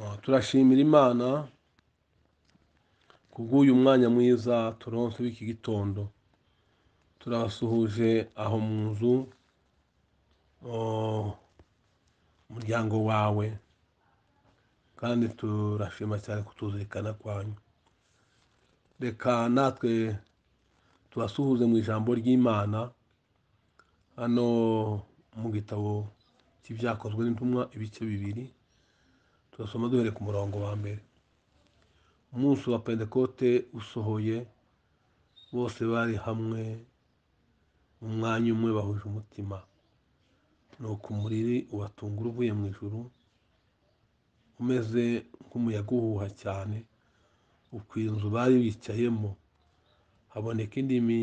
Ah, turashimira imana kubw'uyu mwanya mwiza turonse w'iki gitondo turasuhuje aho mu nzu oh, umuryango wawe kandi turashima cyane kutuzirikana kwanyu reka natwe tubasuhuze mu ijambo ry'imana hano mu gitabo cy'ibyakozwe n'intumwa ibice bibiri turasoma duhereye ku murongo wa mbere umunsi wa pentekote usohoye bose bari hamwe mu mwanya umwe bahuje umutima nuko umuriri ubatungura uvuye mu ijuru umeze nk'umuyaga uhuha cyane ukwira inzu bari bicayemo haboneka indimi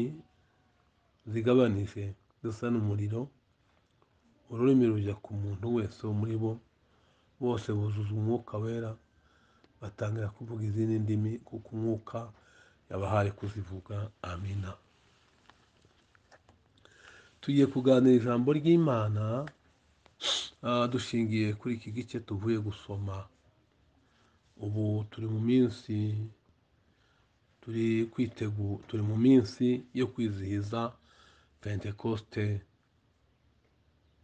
zigabanije zisa n'umuriro ururimi rujya ku muntu wese wo muri bo bose buzuza umwuka wera batangira kuvuga izindi ndimi kuko umwuka yabahaye kuzivuga amina tugiye kuganira ijambo ry'imana ah, dushingiye kuri iki gice tuvuye gusoma ubu turi mu minsi turi kwitegu turi mu minsi yo kwizihiza pentekoste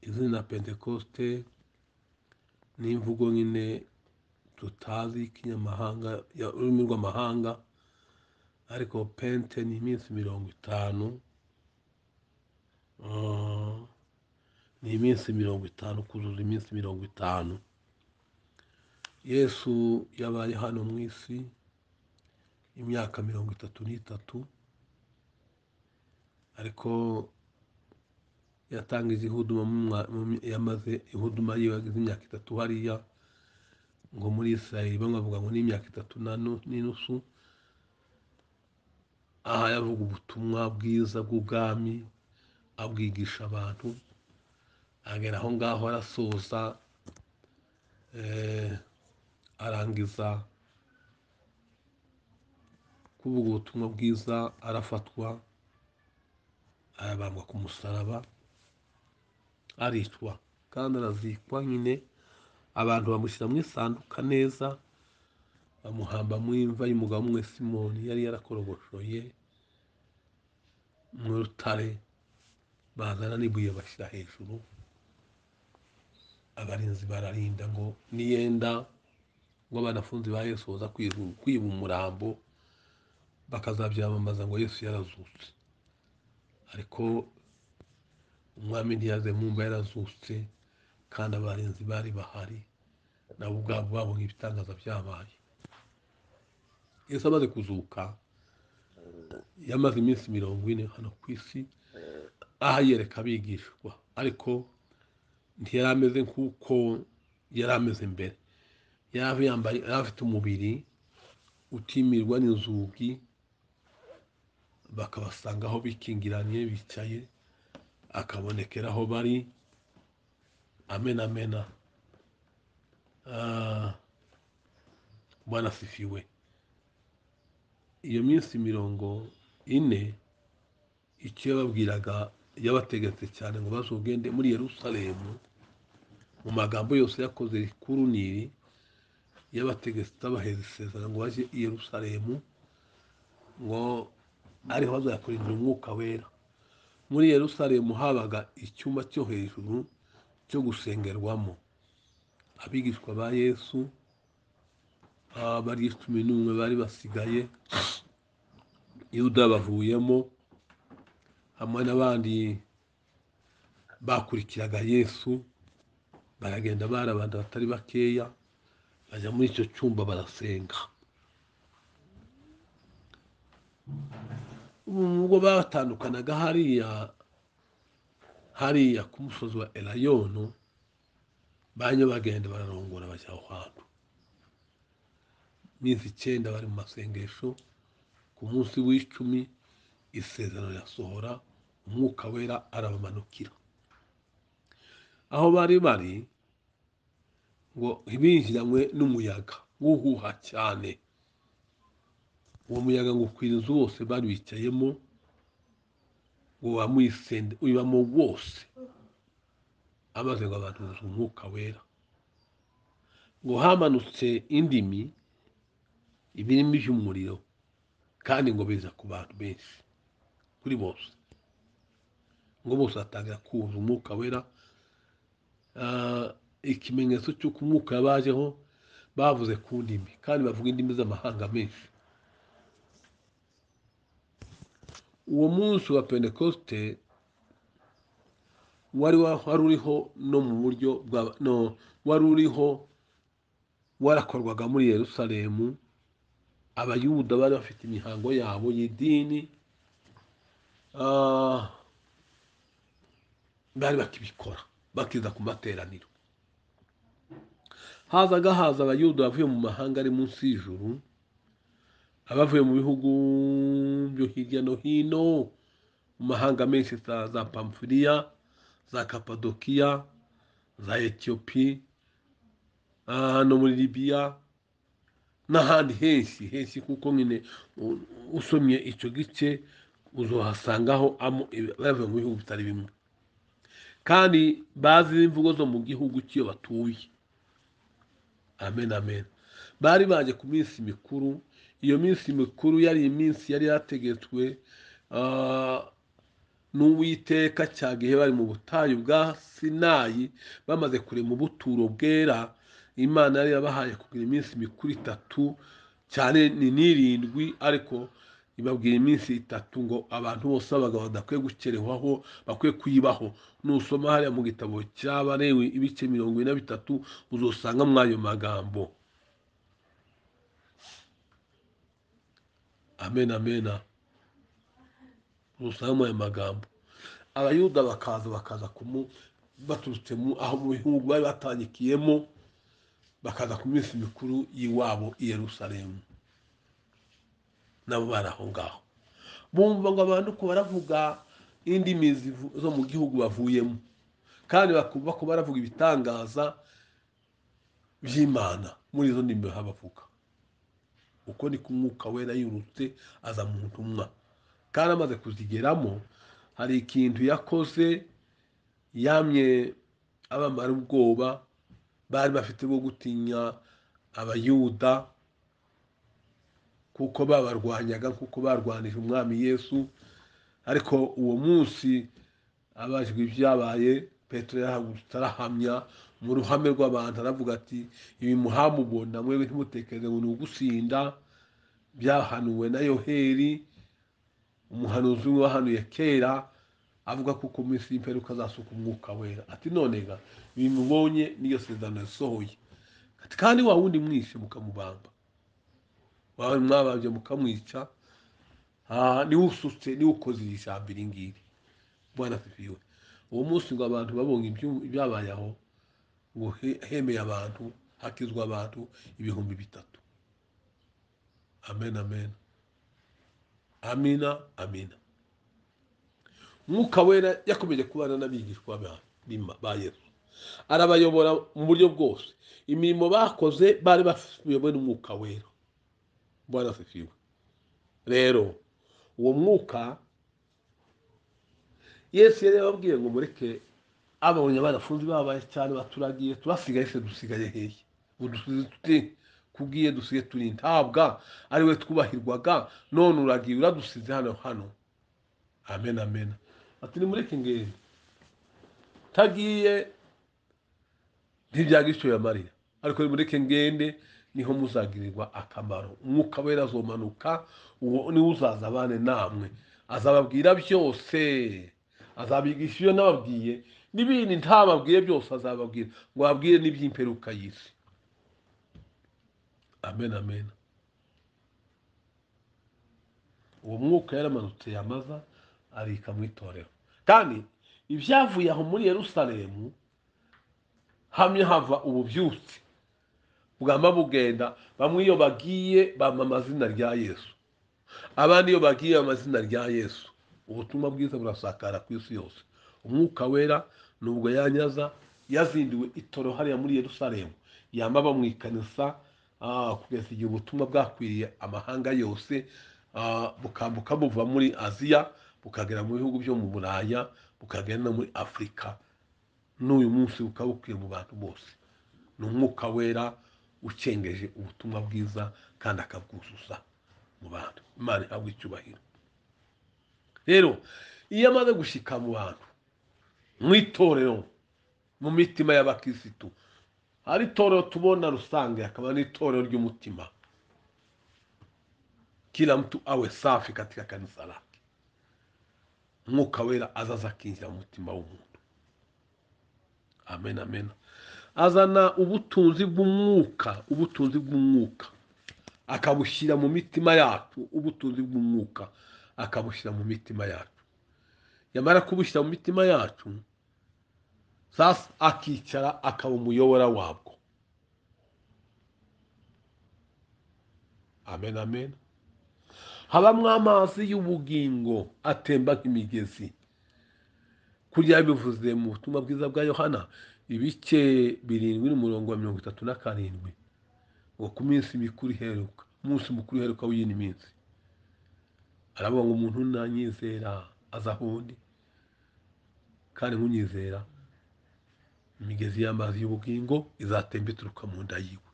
izina pentekoste n'imvugo nyine tutazi y'ikinyamahanga ururimi rw'amahanga ariko pente ni iminsi mirongo itanu uh, ni iminsi mirongo itanu kuzuza iminsi mirongo itanu yesu yabaye hano mu isi imyaka mirongo itatu n'itatu ariko yatangije ihuduma yamaze ihuduma yiwe imyaka itatu hariya ngo muri israel bamwe bavuga ngo nimyaka imyaka itatu n'inusu aha yavuga ubutumwa bwiza bw'ubwami abwigisha abantu agera aho ngaho arasoza eh, arangiza kuvuga ubutumwa bwiza arafatwa arabambwa ku musaraba aricwa kandi arazikwa nyine abantu bamushyira mu isanduka neza bamuhamba mu imva y'umugabo umwe simoni yari yarakoroboshoye mu rutare bazana n'ibuye bashyira hejuru abarinzi bararinda ngo niyenda ngo abanafunzi ba yesu baza kwiba umurambo bakazabyamamaza ngo yesu yarazutse ariko umwami ntiyaze mu mva yarazutse kandi abarinzi bari bahari nabo ubwabo babonye ibitangaza byabaye yesu amaze kuzuka yamaze iminsi mirongo ine hano ku isi aha yereka abigishwa ariko ntiyari ameze nk'uko yari ameze mbere yari yambaye yari afite umubiri utimirwa n'inzugi bakabasanga aho bikingiranye bicaye akabonekera aho bari amena ah, banasifiwe iyo minsi mirongo ine icyo yababwiraga yabategetse cyane ngo bazogende muri Yerusalemu mu magambo yose yakoze kuri niri yabategetse tabaheza isezerano ngo bajye i Yerusalemu ngo ariho bazakurindira umwuka wera muri yerusalemu habaga icyuma cyo hejuru cyo gusengerwamo abigishwa ba yesu bari cumi n'umwe bari basigaye yuda bavuyemo hamwe n'abandi bakurikiraga yesu baragenda bari abantu batari bakeya bajya muri icyo cyumba barasenga ubwo batandukanaga hariya hariya ku musozi wa elayono bajya bagenda bararongora bajya aho hantu iminsi icyenda bari mu masengesho ku munsi w'icumi isezerano yasohora umwuka wera arabamanukira aho bari bari ngo binjiranywe n'umuyaga wuhuha cyane uwo muyaga ngo ukwira inzu wose bari bicayemo ngo wamwisende uyibamo wose amaze ngo abantu buzuze umwuka wera ngo hamanutse indimi ibirimo iby'umuriro kandi ngo biza ku bantu benshi kuri bose ngo bose batangira kuza umwuka wera ah, ikimenyetso cy'uko umwuka yabajeho bavuze ku ndimi kandi bavuga indimi z'amahanga menshi uwo munsi wa pentekoste wari uriho no mu buryo bwa no wari uriho warakorwaga muri yerusalemu abayuda bari bafite imihango yabo y'idini ah, bari bakibikora bakiza ku materaniro hazaga haza abayuda bavuye mu mahanga ari munsi y'ijuru abavuye mu bihugu byo hirya no hino mu mahanga menshi za pamfuriya za kapadokiya za etiyopi ah, no muri libiya n'ahandi henshi henshi kuko nyine usomye icyo gice uzohasangaho bavuye mu bihugu bitari bimwe kandi bazi imvugo zo mu gihugu cy'iyo batuye amen amen bari baje ku minsi mikuru iyo minsi mikuru yari iminsi yari yategetswe ah, n'uwiteka cya gihe bari mu butayu bwa sinayi bamaze kurema ubuturo bwera imana yari yabahaye kugira iminsi mikuru itatu cyane ni n'irindwi ariko ibabwira iminsi itatu ngo abantu bose b'abagabo badakwiye gukerewaho bakwiye kuyibaho nusoma hariya mu gitabo cy'abarewe ibice mirongo ine na bitatu uzasanga muri magambo amena amena gusa ayo magambo abayuda bakaza bakaza kumu baturutse aho mu bihugu bari batangikiyemo bakaza ku minsi mikuru y'iwabo i Yerusalemu nabo bari aho ngaho bumva ngo abantu ko baravuga indimi zo mu gihugu bavuyemo kandi bakumva ko baravuga ibitangaza by'imana muri izo ndimi bavuga uko niko umwuka wera yirutse aza mu butumwa kandi amaze kuzigeramo hari ikintu yakoze yamye abamara ubwoba bari bafite bwo gutinya abayuda kuko babarwanyaga kuko barwanije umwami yesu ariko uwo munsi abajwe ibyabaye petero yarahamya mu ruhame rw'abantu aravuga ati ibi muhamubona mwebwe ntimutekereze ngo ni ugusinda byahanuwe na yoheri umuhanuzi umwe wahanuye kera avuga ko ku minsi y'impera ukazasuka umwuka wera ati none ga ibi n'iyo sezerano yasohoye kandi wa wundi mwishe mukamubamba wawe mwabanje mukamwica niwe usutse niwe ukoze iri jambo iri ngiri bwana uwo munsi ngo abantu babonye ibyabaye aho ngo hemeye abantu hakizwa abantu ibihumbi bitatu amen amen amina amina mwuka wera yakomeje kubana n'abigishwa ba yesu arabayobora mu buryo bwose imirimo bakoze bari bayobowe n'umwuka wera mbona rero uwo mwuka yesu yari yababwiye ngo mureke ababonye barafunze babaye cyane baturagiye turasigaye se dusigaye hehe ubu dusize tute kubwiye dusigaye turi intabwa ariwe twubahirwaga none uragiye uradusize hano hano amen amena ati nimureke ngende tagiye ntibyagishoye amarira ariko nimureke ngende niho muzagirirwa akamaro umwuka wera azomanuka uwo niwe uzazabane namwe azababwira byose azabigisha iyo nababwiye n'ibindi ntababwiye byose azababwira ngo babwire n'iby'imperuka y'isi amen amen uwo mwuka yaramanutse yamaza abika mu itorero kandi ibyavuye aho muri Yerusalemu hamwe hava ububyutse bwama bugenda bamwe iyo bagiye bampa amazina rya yesu abandi iyo bagiye amazina rya yesu ubutumwa bwiza burasakara ku isi yose umwuka wera nubwo yanyaza yazinduwe itoro hariya muri yerusalemu yamba bamwikanisa kugeza igihe ubutumwa bwakwiriye amahanga yose bukambuka buva muri aziya bukagera mu bihugu byo mu buraya bukagera no muri afurika n'uyu munsi bukaba bukwiye mu bantu bose ni umwuka wera ukengeje ubutumwa bwiza kandi akabwuzuza mu bantu imana ihabwa icyubahiro rero iyo amaze gushyika mu bantu mu itorero mu mitima y'abakirisitu hari itorero tubona rusange hakaba n'itorero ry'umutima kila mtu awe safi katika kanisa lake mwuka wera azaza akinjira mu mutima w'umuntu amen amena azana ubutunzi bw'umwuka ubutunzi bw'umwuka akabushyira mu mitima yacu ubutunzi bw'umwuka akabushyira mu mitima yacu yamara kubushyira mu mitima yacu sasa akicara akaba umuyobora wabwo amen amen habamo amazi y'ubugingo atemba nk'imigezi kurya bivuze mu butumwa bwiza bwa yohana ibice birindwi n'umurongo wa mirongo itatu na karindwi ngo ku minsi mikuru iheruka umunsi mukuru uheruka w'iyindi minsi aravuga ngo umuntu nanyizera aza kandi nkunyizera imigezi y'amazi y'ubugingo izatemba ituruka mu nda yiwe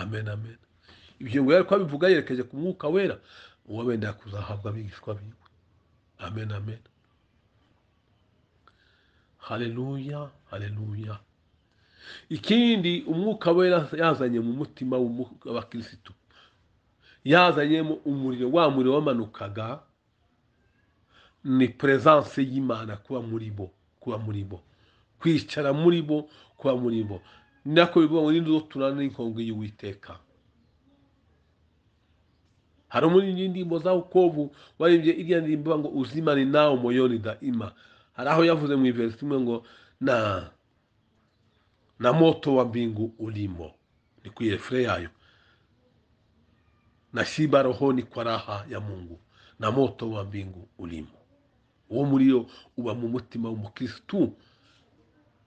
amen amen ibyo ngo yari kubivuga yerekeje ku mwuka wera uwo wenda yakuzahabwa abigishwa biwe amen amen hareruya hareruya ikindi umwuka wera yazanye mu mutima w'abakirisitu yazanyemo umuriro wa muriro wamanukaga ni presence y'imana kuba muri bo kuba muri bo kwicara muri bo kuba muri bo nako bivuga ngo n'inzu turana n'inkongi y'uwiteka hari muri indirimbo za ukovu warembye irya ndirimbo ngo uzimane nawe moyoni daima hari aho yavuze mu iverisi imwe ngo na na moto wa mbingu ulimo ni kuri refure yayo na shiba rohoni kwa raha ya mungu na moto wa mbingu ulimo uwo muri yo uba mu mutima w'umukristu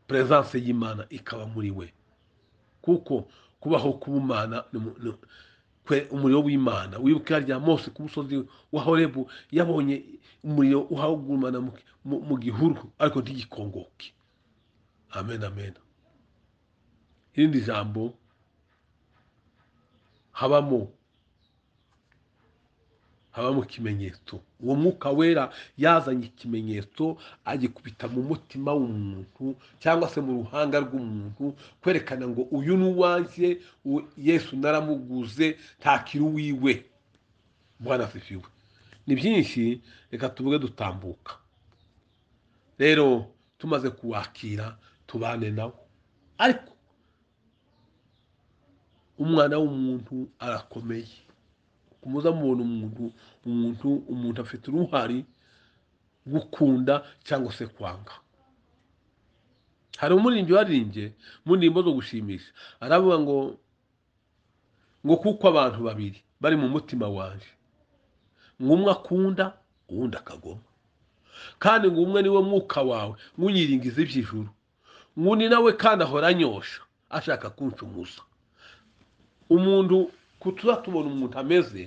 presence y'imana ikaba muri we kuko kubaho k'ubumana kwe umuriro w'imana wibuke rya mose ku musozi wa horebu yabonye umuriro uhagumana mu gihuru ariko ntigikongoke amen amen irindi jambo habamo habamo ikimenyetso uwo mwuka wera yazanye ikimenyetso agikubita mu mutima w'umuntu cyangwa se mu ruhanga rw'umuntu kwerekana ngo uyu ni uwanjye yesu naramuguze ntakiri uwiwe mwana asifiwe ni byinshi reka tuvuge dutambuka rero tumaze kuwakira tubane nawe ariko umwana w'umuntu arakomeye muzamubona umuntu umuntu umuntu afite uruhare gukunda cyangwa se kwanga hari umuririmbyi waririmbye mu ndirimbo zo gushimisha aravuga ngo ngo kuko abantu babiri bari mu mutima wanjye ngo akunda uwundi akagoma kandi ngo umwe niwe mwuka wawe nkunyiringize iby'ijuru ngo undi nawe kandi ahora anyosha ashaka kuncumuza umuntu kutuba tubona umuntu ameze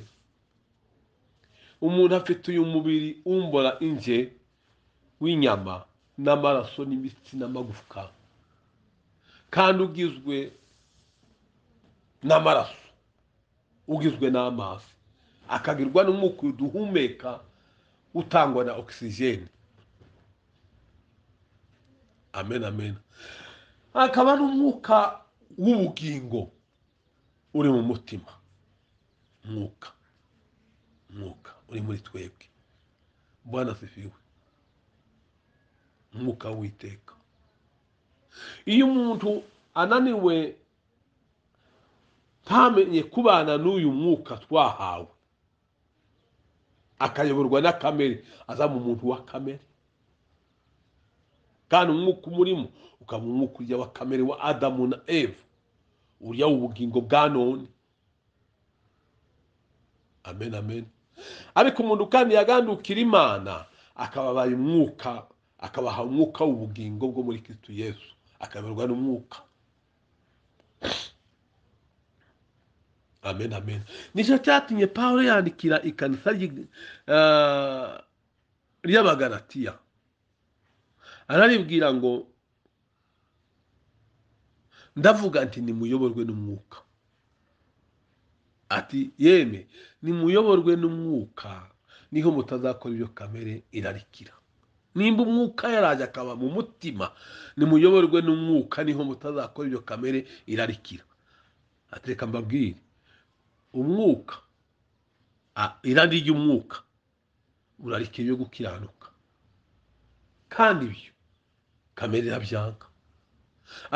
umuntu afite uyu mubiri umbora inge w'inyama n'amaraso n'imitsi n'amagufwa kandi ugizwe n'amaraso ugizwe n'amazi akagirwa n'umwuka duhumeka utangwa na ogisijeni amen amen akaba n'umwuka w'ubugingo uri mu mutima mwuka mwuka uri muri twebwe bwana sifiwe mwuka w'iteka iyo umuntu ananiwe ntamenye kubana n'uyu mwuka twahawe akayoborwa na kamere aza mu umuntu wa kamere kandi umwuka umurimo ukaba umwuka urya wa kamere wa adamu na eva urya ubugingo bwa none amen amen ariko umuntu kandi yagandukira imana akababaye umwuka akabaha umwuka w'ubugingo bwo muri Kristo Yesu akayoborwa n'umwuka amen amen nicyo cyatumye Pawulo yandikira ikanisa eh, ry'abagaratiya araribwira ngo ndavuga nti nimuyoborwe n'umwuka ati yemwe nimuyoborwe n'umwuka niho mutazakora ibyo kamere irarikira nimba umwuka yaraje akaba mu mutima nimuyoborwe n'umwuka niho mutazakora ibyo kamere irarikira atereka mbabwire umwuka irari ry'umwuka urarikira ibyo gukiranuka kandi ibyo kamere irabyanga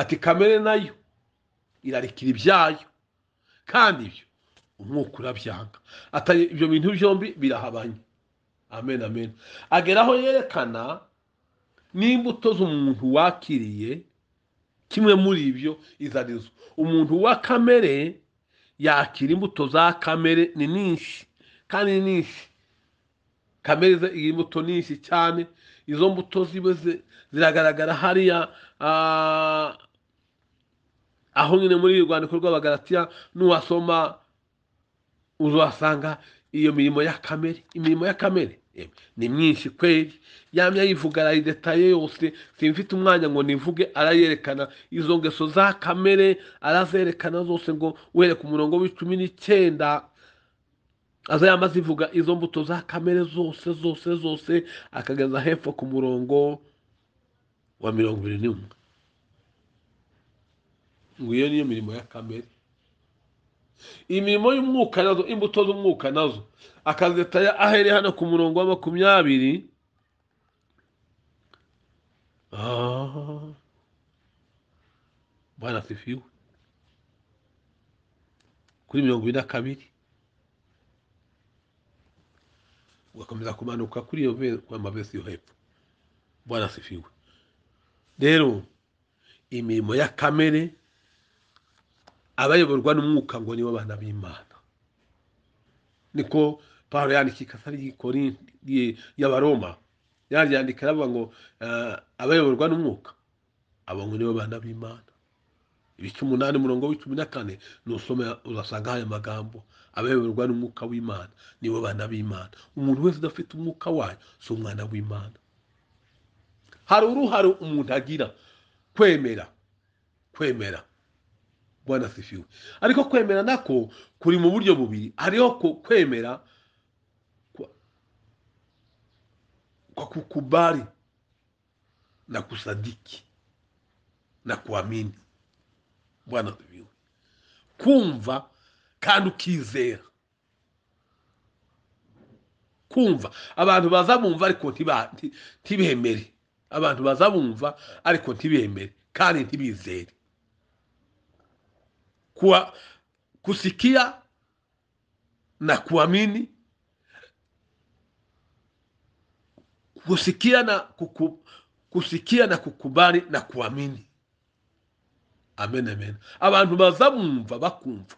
ati kamere nayo irarikira ibyayo kandi ibyo umwuka urabyaga atari ibyo bintu byombi birahabanye amen amen ageraho yerekana n'imbuto z'umuntu wakiriye kimwe muri ibyo izo arizo umuntu wa kamere yakira imbuto za kamere ni nyinshi kandi ni nyinshi kamere iyi mbuto nyinshi cyane izo mbuto ziba ziragaragara hariya aho nyine muri iri rwandiko rw'abagaratiya n'uwasoma uzasanga iyo mirimo ya kamere imirimo ya kamere eh, ni myinshi kweri yamya yivuga arayidetaye yose simfite umwanya ngo nivuge arayerekana izo ngeso za kamere arazerekana zose ngo were wereke umurongo w'icumi n'icyenda aza yamaze ivuga izo mbuto za kamere zose zose zose akageza hepfo ku murongo wa mirongo irindwi ngo iyo niyo mirimo ya kamere imirimo y'umwuka nazo imbuto z'umwuka nazo akazetaya ahereye hano ku murongo wa makumyabiri ah. bwana asifiwe kuri mirongo ine na kabiri ugakomeza kumanuka kuri iyo mabesi yo hepfo bwana rero imirimo ya kamere abayoborwa n'umwuka ngo nibo bana b'imana niko pawulo yandika ikasa y'abaroma yaryandika aravuga ngo eh, abayoborwa n'umwuka abo ngo nibo bana b'imana ibice umunani umurongo w'icumi na kane nusoma urasanga aya magambo abayoborwa n'umwuka w'imana nibo bana b'imana umuntu wese udafite umwuka wayo si umwana w'imana hari uruhare umuntu agira kwemera kwemera bwana sifiwe ariko kwemera nako kuri mu buryo bubiri hariho kwemera kwa kukubali na kusadiki na kuamini bwana asifiwe kumva kandi ukizera kumva abantu bazabumva ariko ntibemere abantu bazabumva ariko ntibemere kandi ntibizere kwa kusikia na kuamini, kusikia na, kuku, kusikia na kukubali na kuamini. Amen, amen. Abantu baza bumva bakumva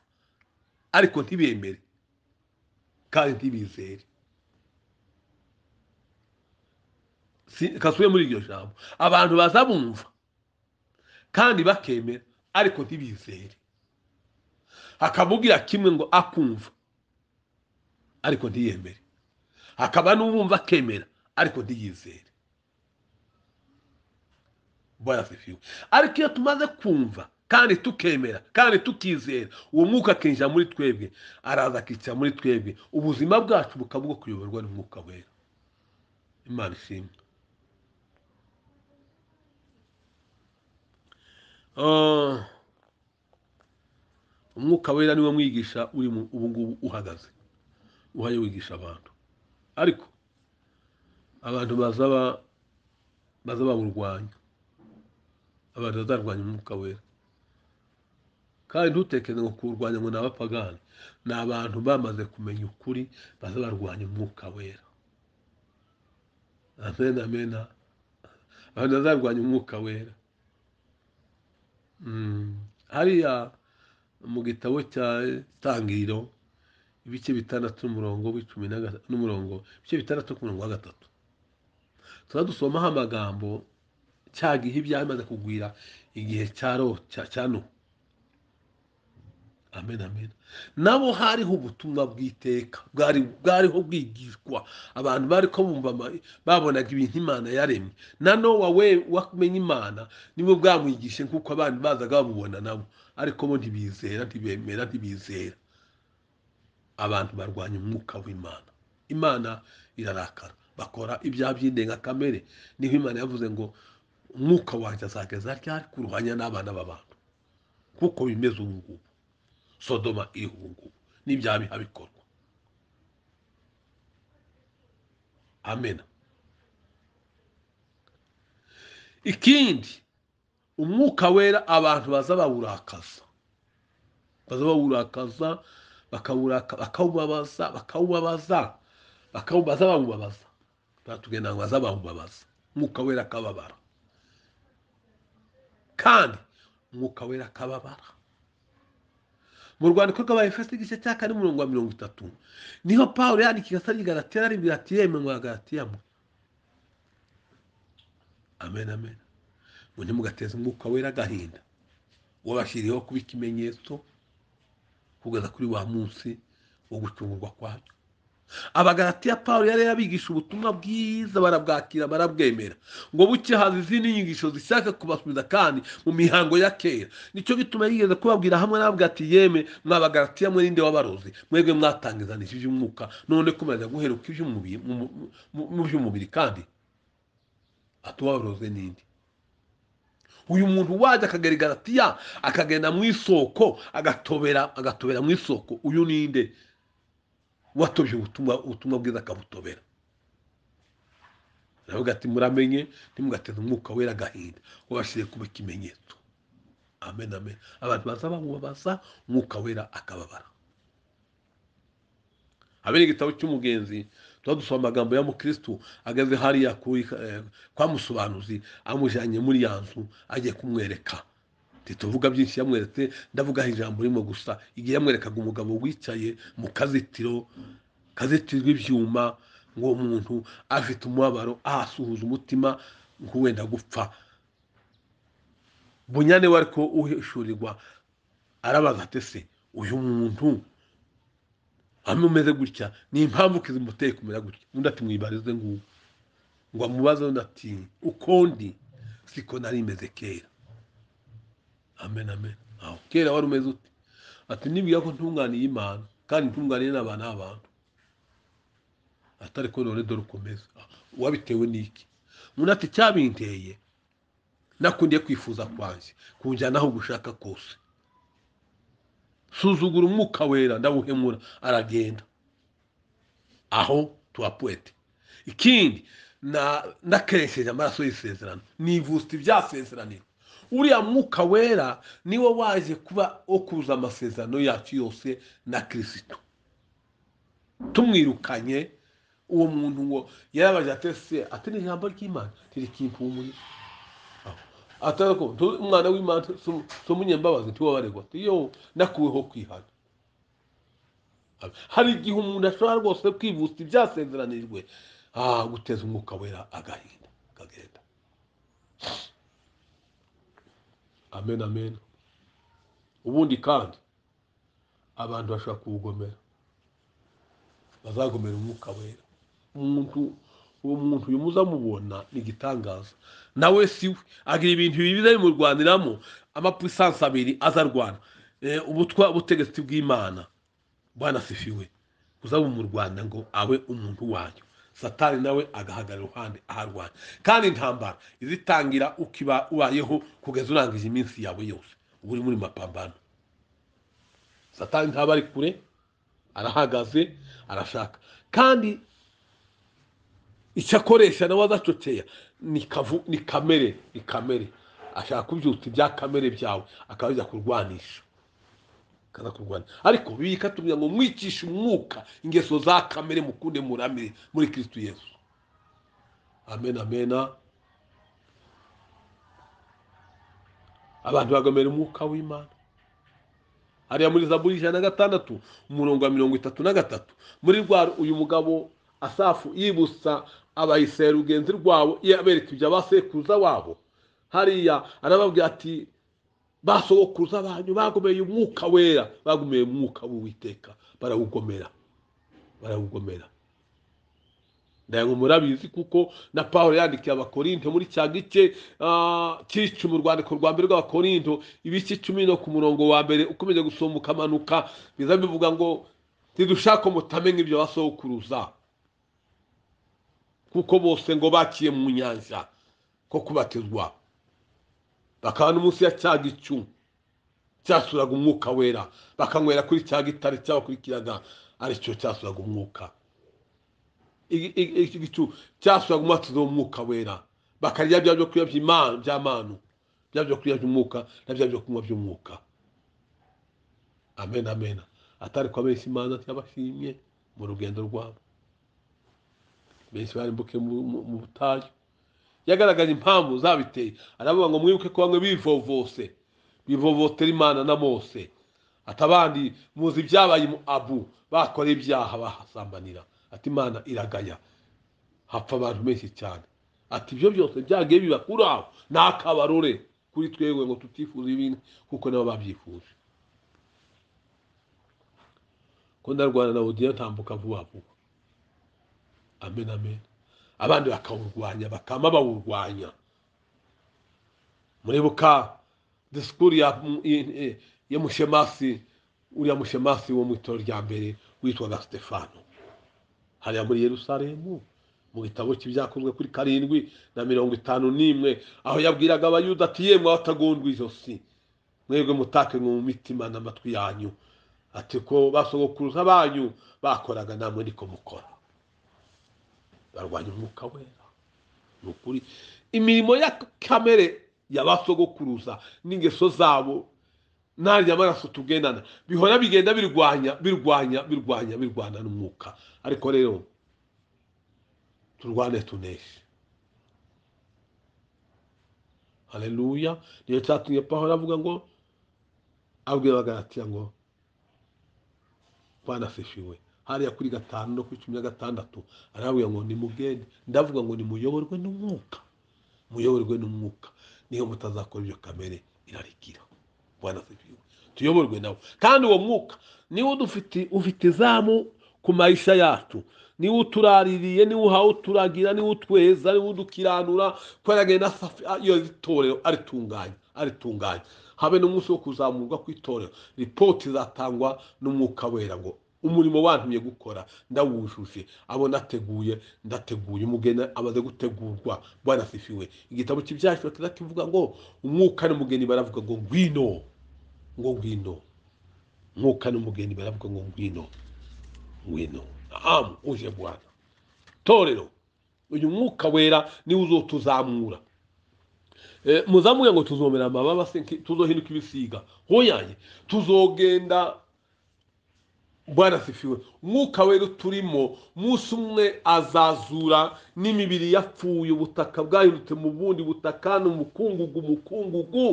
ariko ntibemere kandi ntibizere. kasuye muri iryo jambo, abantu baza kandi bakemera ariko ntibizere akamubwira kimwe ngo akumva ariko ntiyemere hakaba n'uwumva akemera ariko ntiyizere ariko iyo tumaze kumva kandi tukemera kandi tukizera uwo mwuka akinjira muri twebwe araza akicara muri twebwe ubuzima bwacu bukaba bwo kuyoborwa n'umwuka wera imana ishimwe Oh. umwuka wera niwe mwigisha uri ubu ngubu uhagaze uhaye wigisha abantu ariko abantu bazaba baza bawurwanya abantu bazarwanya umwuka wera kandi ntutekereze ngo kurwanya ngo ni abapagani ni abantu bamaze kumenya ukuri baza barwanya umwuka wera amena amena abantu bazarwanya umwuka wera hmm, hariya mu gitabo cya tangiriro ibice bitandatu n'umurongo w'icumi n'umurongo ibice bitandatu n'umurongo wa gatatu tuba dusomaho amagambo cya gihe ibyaha kugwira igihe cya roho cya nuhu amen amen nabo hariho ubutumwa bw'iteka bwari bwariho bwigishwa abantu bari ko bumva babonaga ibintu imana yaremye na nowa we wamenye imana niwe bwamwigishe nk'uko abandi bazaga bamubona nabo ariko bo ntibizera ntibemera ntibizera abantu barwanya umwuka w'imana imana irarakara bakora ibyaha kamere niho imana yavuze ngo umwuka wanjye azageza ryari kuruhanya n'abana b'abantu kuko bimeze ubu ngubu sodoma iri ubu ngubu n'ibyaha bihabikorwa amena ikindi umwuka wera abantu baza bawurakaza baza bawurakaza bakawubabaza bakawubabaza bakawubaza bawubabaza batugenda ngo baza bawubabaza umwuka wera akababara kandi umwuka wera akababara mu Rwanda rwandiko rw'abahefesi igice cya kane umurongo wa mirongo itatu niho paul yandikira asabye garatera aribwira ati yemewe garatiyamwe amen amen ngo ntimugateze umwuka wera agahinda wabashyiriyeho kuba ikimenyetso kugeza kuri wa munsi wo gucungurwa kwacu ya paul yari yabigisha ubutumwa bwiza barabwakira barabwemera ngo buke haza izindi nyigisho zishaka kubasubiza kandi mu mihango ya kera nicyo gituma yigeze kubabwira hamwe n'ababwira ati yeme mwabagaratiya mwirinde w'abarozi mwebwe mwatangizanije iby'umwuka none kumenya guheruka iby'umubiri mu kandi atubaroze n'indi uyu muntu wajya akagera i garatiya akagenda mu isoko agatobera agatobera mu isoko uyu ni nde watobye ubutumwa bwiza akabutobera nawe ati muramenye ntimugateze umwuka wera agahinda wabashije kuba ikimenyetso amen amen abantu baza bamubabaza umwuka wera akababara habera igitabo cy'umugenzi tuba dusoma amagambo ya mukirisitu ageze hariya eh, kwa musobanuzi amujyanye muri ya nzu agiye kumwereka ntituvuga byinshi yamweretse ndavugaho ijambo rimwe gusa igihe yamwerekaga umugabo wicaye mu kazitiro kazitijwe ibyuma ngo umuntu afite umubabaro ahasuhuza umutima nk'uwenda gupfa bunyane we ariko uhishurirwa arabaza se uyu muntu hano umeze gutya ni impamvu ukize umuteye kumera gutya undi ati mwibarize ngubu ngo amubaze undi ati uko siko nari imeze kera amen amen aho kera wari umeze uti ati nibwira ko ntunganiye imana kandi ntunganiye n'abantu abantu atari ko none dore ukomeza wabitewe n'iki umuntu ati cyabinteye nakundiye kwifuza kwanjye kunjyana aho gushaka kose suzugura umwuka wera ndawuhemura aragenda aho tuhapuwete ikindi ndakeresheje amaraso y'isezerano nivutse ibyasezeraniwe uriya mwuka wera niwo waje kuba wo kuza amasezerano yacu yose na kirisito tumwirukanye uwo muntu ngo yarabajatse ati ni ijambo ry'imana riri kimpumuriza atari umwana w'imana si ntiwabaregwa iyo nakuweho kwihana hari igihe umuntu ashobora rwose kwibutsa ibyasezeranijwe guteza ah, umwuka wera agahinda kagenda amen amen ubundi kandi abantu bashobora kuwugomera bazagomera umwuka wera umuntu uwo muntu uyu muzamubona ni igitangaza nawe si we agira ibintu bibi bimurwaniramo amapusansi abiri azarwana eh, ubutwa ubutegetsi bw'imana bwanasifiwe Rwanda ngo abe umuntu wanyu satani nawe agahagarara iruhande aharwanya kandi intambara izitangira ukiba ubayeho kugeza urangije iminsi yawe yose uba uri muri mapambano satani ntaba ari kure arahagaze arashaka kandi icyo akoresha nawe agacoceya ni kamere ni kamere ashaka kubyutsa ibya kamere byawe akaba yajya kurwanisha ariko bibika tuvuga ngo mwicishe umwuka ingeso za kamere mukunde muramire muri kirisitu yesu amen amena abantu bagomera umwuka w'imana hariya muri za ijana na gatandatu umurongo wa mirongo itatu na gatatu muri rwa uyu mugabo asafu yibutsa abayisera rugenzi rwabo yabereka ibyo abasekuruza wabo hariya arababwira ati basogokuruza abantu bagomeye umwuka wera bagomeye umwuka w'uwiteka barawugomera barawugomera ndayango murabizi kuko na paul yandikiye abakorinto muri cya gice mu rwandiko rwa mbere rw'abakorinto ibice cumi no ku murongo wa mbere ukomeje gusoma ukamanuka biza bivuga ngo ntidushake mutamenya ibyo basohokuruza kuko bose ngo bakiye mu nyanja ko kubatizwa bakaba n'umunsi ya cya gicu cyasuraga umwuka wera bakanywera kuri cya gitare cyabakurikiraga aricyo cyasuraga umwuka igicu cyasuraga umwatuzo w'umwuka wera bakarya bya byo kurya by'amanu bya byo kurya by'umwuka na bya byo kunywa by'umwuka amen amen atari kwa abenshi imana yabashimye mu rugendo rwabo mbese barimbuke mu butayu yagaragaje impamvu zabiteye aravuga ngo mwibuke ko bamwe bivovose bivovotera imana na mose atabandi muzi ibyabaye mu abu bakora ibyaha bahasambanira ati imana iragaya hapfa abantu benshi cyane ati ibyo byose byagiye biba kuri aho ni kuri twebwe ngo tutifuze ibindi kuko nabo babyifuje ko ndarwana na odiyo ntambuka vuba vuba amen amen abandi bakawurwanya bakama bawurwanya muribuka disikuru ya mushemasi uriya mushemasi wo mu itorero rya mbere witwaga stefano hariya muri yerusalemu mu gitabo cy'ibyakozwe kuri karindwi na mirongo itanu n'imwe aho yabwiraga abayuda ati yemwe abatagondwa ijosi mwebwe mutake mu mitima n'amatwi yanyu ati ko basogokuruza banyu bakoraga namwe niko mukora barwanya umwuka wera ni ukuri imirimo ya kamere yabasogokuruza n'ingeso zabo nta amaraso tugendana bihora bigenda birwanya birwanya birwanya birwana n'umwuka ariko rero turwane tuneshe hareruya niyo cyatumye pahora avuga ngo abwira bagatira ngo twanaseshiwe hariya kuri gatanu no ku cumi na gatandatu aravuga ngo nimugende ndavuga ngo nimuyoborwe n'umwuka muyoborwe n'umwuka niyo mutazakora ibyo kamere irarigira tuyoborwe nawe kandi uwo mwuka niwo udufite ufite izamu ku maisha yacu niwe uturaririye niwe uhawe uturagira niwe utweza niwe udukiranura ko yagenda iyo itorero aritunganya aritunganya habe n'umunsi wo kuzamurwa kw'itorero ripoti izatangwa n'umwuka wera ngo umurimo wantumye gukora ndawujuje abo nateguye ndateguye umugeni amaze gutegurwa banasifiwe igitabo cy'ibyashura kivuga ngo umwuka n'umugeni baravuga ngo ngwino ngo ngwino umwuka n'umugeni baravuga ngo ngwino ngwino ahamu uje bwana torero uyu mwuka wera niwe uzotuzamura eh, muzamuye ngo tuzomera amababa se tuzohinduka ibisiga hoyanye tuzogenda bwarasifiwe mwuka wera turimo munsi umwe azazura n'imibiri yapfuye ubutaka bwahindutse mu bundi butaka ni umukungugu umukungugu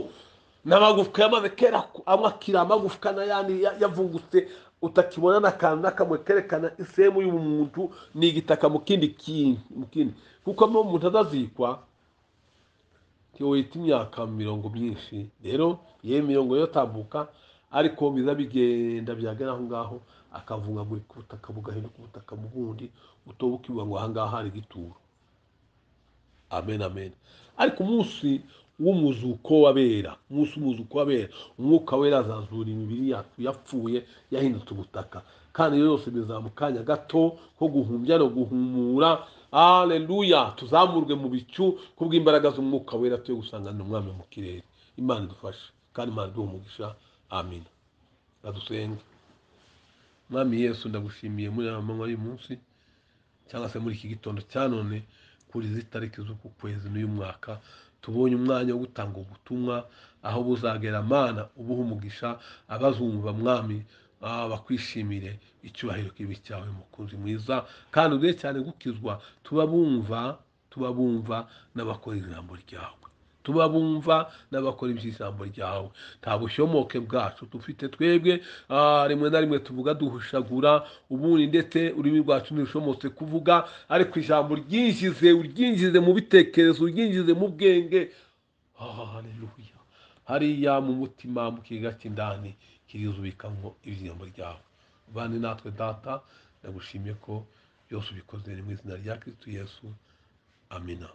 n'amagufwa yamaze kera amwe akira amagufwa n'ayandi yavungutse utakibona n'akantu n'akamwe kerekana isemu y'umuntu ni igitaka mu kindi kintu kuko umuntu atazikwa wita imyaka mirongo myinshi rero iyo mirongo yo tambuka ariko biza bigenda byagera aho ngaho akavungagurika ubutaka bugahinduka ubutaka bundi butoba ukivuga ngo ahangaha hari igituro amen amen ariko umunsi w'umuzuko w'abera umunsi w'umuzuko w'abera umwuka wera azazura imibiri yacu yapfuye yahindutse ubutaka kandi yose bizaba mu kanya gato ko guhumbya no guhumura aleluya tuzamurwe mu bicu kubw'imbaraga z'umwuka wera tuye gusanganira umwami mu kirere imana idufashe kandi imana iduha umugisha amina radusenge mwami yesu ndagushimiye muri aya manywa y'umunsi cyangwa se muri iki gitondo cya none kuri izi tariki z'uku kwezi n'uyu mwaka tubonye umwanya wo gutanga ubutumwa aho buzagera mana ubuha umugisha abazumva mwami ah, bakwishimire icyubahiro kibi cyawe mukunzi mwiza kandi uduhe cyane gukizwa tuba bumva tuba bumva n'abakora ijambo ryawe tuba bumva n'abakora iby'ijambo ryawe nta bushomoke bwacu dufite twebwe ah, rimwe na rimwe tuvuga duhushagura ubundi ndetse ururimi rwacu ntirushomotse kuvuga ariko ijambo ryinjize uryinjize mu bitekerezo uryinjize mu bwenge hariya mu mutima mu kiga cy'indani kirizubikamo ijambo ryawe bane natwe data ndagushimye ko byose ubikoze mu izina rya kirisitu yesu amina